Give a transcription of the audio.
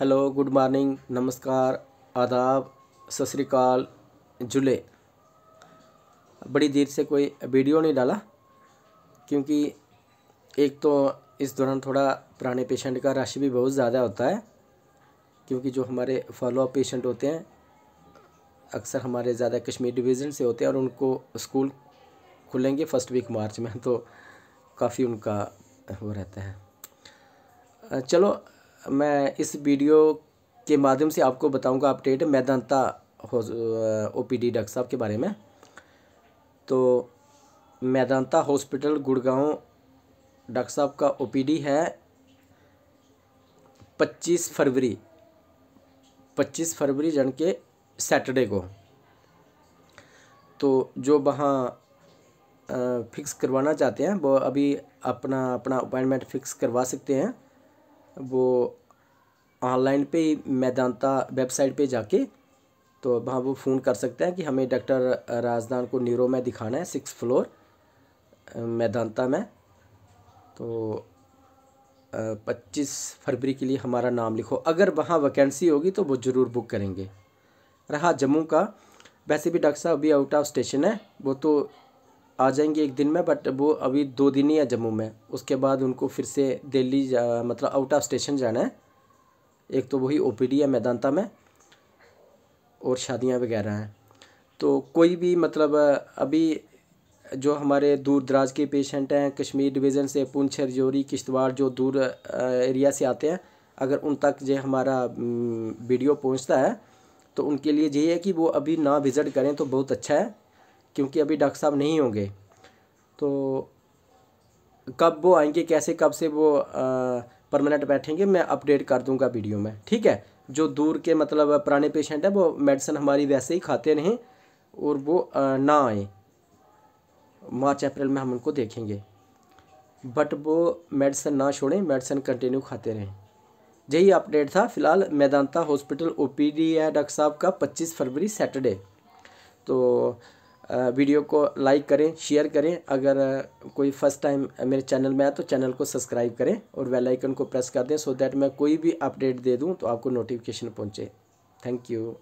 hello good morning नमस्कार आदाब सताल जुले बड़ी देर से कोई वीडियो नहीं डाला क्योंकि एक तो इस दौरान थोड़ा पुराने पेशेंट का रश भी बहुत ज़्यादा होता है क्योंकि जो हमारे फॉलोअप पेशेंट होते हैं अक्सर हमारे ज़्यादा कश्मीर डिवीज़न से होते हैं और उनको स्कूल खुलेंगे फ़र्स्ट वीक मार्च में तो काफ़ी उनका वो रहता है चलो मैं इस वीडियो के माध्यम से आपको बताऊंगा update Medanta O P D doctor साहब के बारे में तो मैदानता हॉस्पिटल गुड़गांव डॉक्टर साहब का ओ पी डी है पच्चीस फरवरी पच्चीस फरवरी जन के सैटरडे को तो जो वहाँ फिक्स करवाना चाहते हैं वो अभी अपना अपना अपॉइंटमेंट फिक्स करवा सकते हैं वो ऑनलाइन पे मैदानता वेबसाइट पे जाके तो वहाँ वो फ़ोन कर सकते हैं कि हमें डॉक्टर राजदान को न्यूरो में दिखाना है सिक्स फ्लोर मैदानता में तो पच्चीस फरवरी के लिए हमारा नाम लिखो अगर वहाँ वैकेंसी होगी तो वो ज़रूर बुक करेंगे रहा जम्मू का वैसे भी डॉक्टर साहब अभी आउट ऑफ स्टेशन है वो तो आ जाएंगे एक दिन में बट वो अभी दो दिन ही है जम्मू में उसके बाद उनको फिर से दिल्ली मतलब आउट ऑफ स्टेशन जाना है एक तो वही ओ है मैदानता में और शादियां वगैरह हैं तो कोई भी मतलब अभी जो हमारे दूर दराज के पेशेंट हैं कश्मीर डिवीज़न से पुंछ रजौरी किश्तवाड़ जो दूर एरिया से आते हैं अगर उन तक जो हमारा वीडियो पहुंचता है तो उनके लिए यही है कि वो अभी ना विज़िट करें तो बहुत अच्छा है क्योंकि अभी डॉक्टर साहब नहीं होंगे तो कब वो आएंगे कैसे कब से वो परमानेंट बैठेंगे मैं अपडेट कर दूंगा वीडियो में ठीक है जो दूर के मतलब पुराने पेशेंट हैं वो मेडिसिन हमारी वैसे ही खाते रहें और वो ना आए मार्च अप्रैल में हम उनको देखेंगे बट वो मेडिसिन ना छोड़ें मेडिसिन कंटिन्यू खाते रहें यही अपडेट था फिलहाल मैदानता हॉस्पिटल ओपीडी है डॉक्टर साहब का 25 फरवरी सैटरडे तो वीडियो को लाइक करें शेयर करें अगर कोई फर्स्ट टाइम मेरे चैनल में आए तो चैनल को सब्सक्राइब करें और बेल आइकन को प्रेस कर दें सो दैट मैं कोई भी अपडेट दे दूं तो आपको नोटिफिकेशन पहुंचे थैंक यू